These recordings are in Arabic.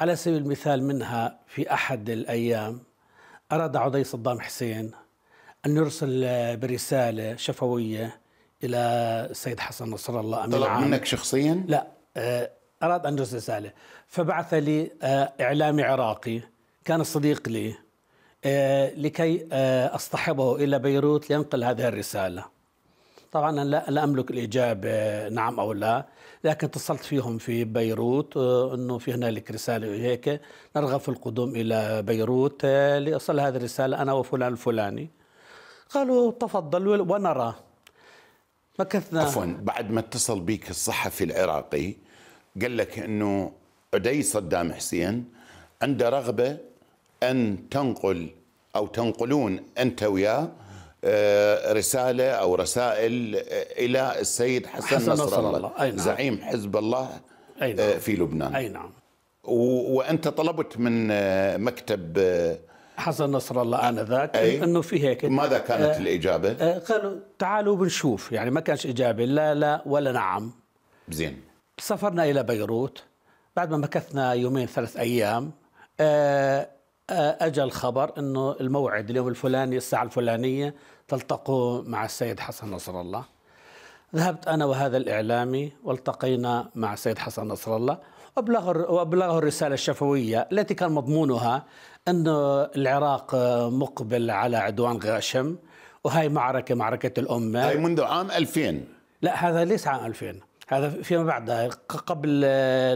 على سبيل المثال منها في أحد الأيام أراد عضي صدام حسين أن يرسل برسالة شفوية إلى السيد حسن نصر الله أمين طلب عام. منك شخصيا؟ لا آه، أراد أن يرسل رسالة فبعث لي آه، إعلامي عراقي كان صديق لي آه، لكي أصطحبه إلى بيروت لينقل هذه الرسالة طبعا لا, لا أملك الإجابة آه، نعم أو لا لكن اتصلت فيهم في بيروت آه، أنه في هنالك رسالة وهيك نرغب في القدوم إلى بيروت آه، لأصل هذه الرسالة أنا وفلان الفلاني قالوا تفضل ونرى مكثنا عفوا بعد ما اتصل بك الصحفي العراقي قال لك أنه عدي صدام حسين عنده رغبة أن تنقل أو تنقلون أنت وياه آه، رسالة أو رسائل آه، إلى السيد حسن, حسن نصر, نصر الله, الله. أي نعم. زعيم حزب الله أي آه، نعم. في لبنان أي نعم وأنت طلبت من مكتب حسن نصر الله آنذاك أنه في هيك ماذا كانت الإجابة؟ قالوا تعالوا بنشوف يعني ما كانش إجابة لا لا ولا نعم زين سافرنا إلى بيروت بعد ما مكثنا يومين ثلاث أيام اجى الخبر انه الموعد اليوم الفلاني الساعه الفلانيه تلتقوا مع السيد حسن نصر الله ذهبت انا وهذا الاعلامي والتقينا مع السيد حسن نصر الله وابلغه وابلغه الرساله الشفويه التي كان مضمونها أن العراق مقبل على عدوان غاشم وهي معركة معركة الأمة هاي منذ عام 2000 لا هذا ليس عام 2000 هذا فيما بعد قبل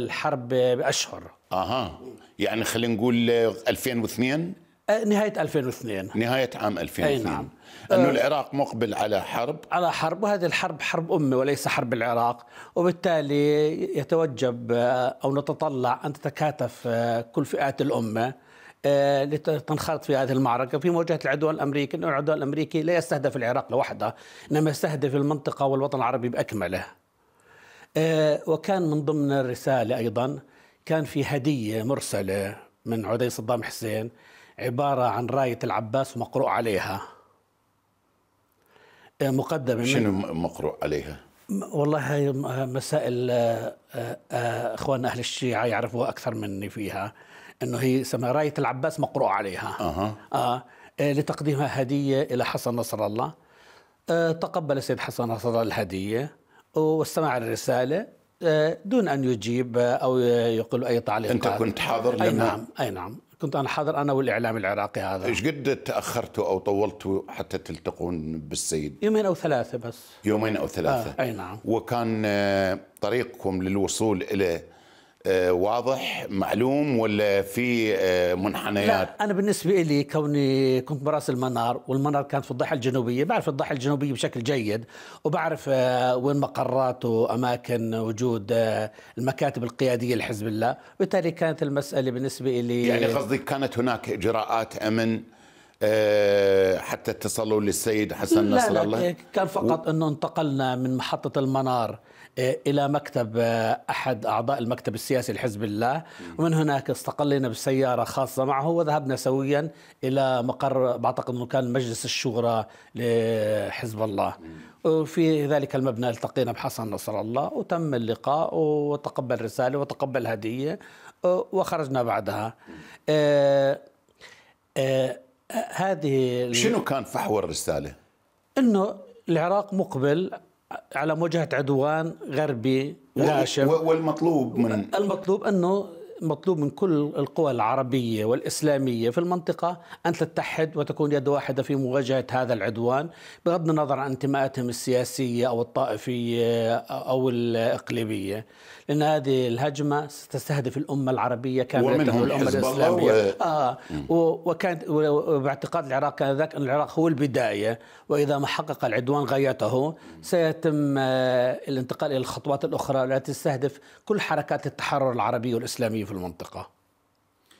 الحرب بأشهر اها يعني خلينا نقول 2002 أه، نهاية 2002 نهاية عام 2002 أي نعم أنه أه. العراق مقبل على حرب على حرب وهذه الحرب حرب أمة وليس حرب العراق وبالتالي يتوجب أه، أو نتطلع أن تتكاتف كل فئات الأمة لتنخرط في هذه المعركة في مواجهة العدوان الأمريكي لأن العدوان الأمريكي لا يستهدف العراق لوحده إنما يستهدف المنطقة والوطن العربي بأكمله وكان من ضمن الرسالة أيضا كان في هدية مرسلة من عدي صدام حسين عبارة عن راية العباس ومقروء عليها مقدمة شنو مقروء عليها؟ آه، والله هاي آه، مسائل آه، اخواننا اهل الشيعه يعرفوها اكثر مني فيها انه هي رايه العباس مقروء عليها أه. آه لتقديمها هديه الى حسن نصر الله آه تقبل السيد حسن نصر الله الهديه واستمع الرساله دون ان يجيب او يقول اي تعليق انت كنت حاضر لما اي نعم اي نعم كنت انا حاضر انا والاعلام العراقي هذا ايش قد تاخرتوا او طولتوا حتى تلتقون بالسيد؟ يومين او ثلاثه بس يومين او ثلاثه آه. اي نعم وكان آه، طريقكم للوصول اليه آه، واضح معلوم ولا في آه، منحنيات؟ لا انا بالنسبه لي كوني كنت براس المنار والمنار كانت في الضاحيه الجنوبيه، بعرف الضاحيه الجنوبيه بشكل جيد وبعرف آه، وين مقرات واماكن وجود المكاتب القياديه لحزب الله، وبالتالي كانت المساله بالنسبه لي يعني قصدك كانت هناك اجراءات امن آه، حتى اتصلوا للسيد حسن نصر لا الله كان فقط و... انه انتقلنا من محطه المنار آه، الى مكتب آه، احد اعضاء المكتب السياسي لحزب الله ومن هناك استقلينا بسياره خاصه معه وذهبنا سويا الى مقر بعتقد انه كان مجلس الشورى لحزب الله وفي ذلك المبنى التقينا بحسن نصر الله وتم اللقاء وتقبل رساله وتقبل هديه وخرجنا بعدها آه آه هذه شنو كان فحوى الرساله؟ انه العراق مقبل على مواجهه عدوان غربي غاشم والمطلوب من المطلوب انه مطلوب من كل القوى العربية والإسلامية في المنطقة أن تتحد وتكون يد واحدة في مواجهة هذا العدوان بغض النظر عن انتماءاتهم السياسية أو الطائفية أو الإقليمية لأن هذه الهجمة ستستهدف الأمة العربية كاملة والأمة الإسلامية و... آه وكان باعتقاد العراق كان ذاك أن العراق هو البداية وإذا ما حقق العدوان غايته سيتم آه، الانتقال إلى الخطوات الأخرى التي تستهدف كل حركات التحرر العربية والإسلامية في المنطقة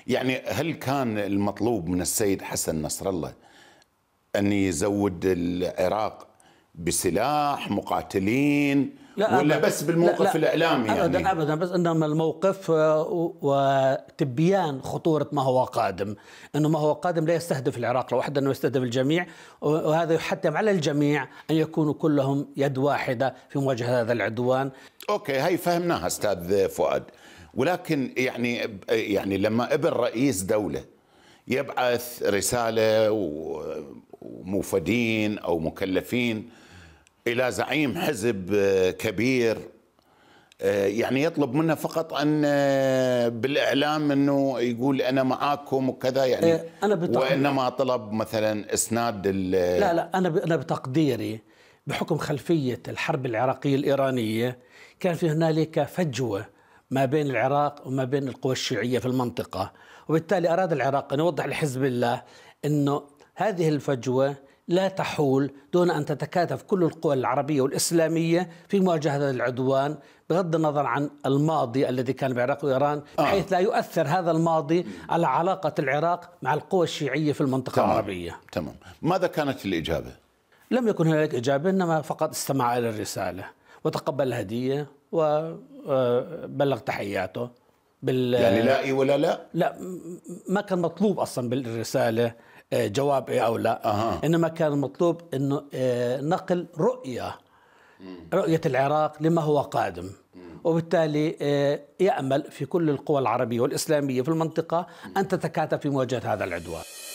يعني هل كان المطلوب من السيد حسن نصر الله أن يزود العراق بسلاح مقاتلين لا ولا أبداً بس بالموقف لا لا الإعلامي أبداً يعني أبدا بس إنما الموقف آه، وتبيان خطورة ما هو قادم أنه ما هو قادم لا يستهدف العراق لوحده أنه يستهدف الجميع وهذا يحتم على الجميع أن يكونوا كلهم يد واحدة في مواجهة هذا العدوان أوكي هاي فهمناها أستاذ فؤاد ولكن يعني يعني لما ابن رئيس دوله يبعث رساله وموفدين او مكلفين الى زعيم حزب كبير يعني يطلب منه فقط ان بالاعلام انه يقول انا معاكم وكذا يعني إيه، أنا وانما طلب مثلا اسناد لا لا انا انا بتقديري بحكم خلفيه الحرب العراقيه الايرانيه كان في هنالك فجوه ما بين العراق وما بين القوى الشيعية في المنطقة وبالتالي أراد العراق أن يوضح لحزب الله أنه هذه الفجوة لا تحول دون أن تتكاتف كل القوى العربية والإسلامية في مواجهة هذا العدوان بغض النظر عن الماضي الذي كان بالعراق وإيران آه. بحيث لا يؤثر هذا الماضي على علاقة العراق مع القوى الشيعية في المنطقة تمام. العربية تمام ماذا كانت الإجابة؟ لم يكن هناك إجابة إنما فقط استمع إلى الرسالة وتقبل الهدية و آه، بلغ تحياته بال يعني لا إيه ولا لا؟ لا ما كان مطلوب اصلا بالرساله آه، جواب ايه او لا أه. انما كان مطلوب انه آه، نقل رؤيه رؤيه العراق لما هو قادم وبالتالي يامل في كل القوى العربيه والاسلاميه في المنطقه ان تتكاتف في مواجهه هذا العدوان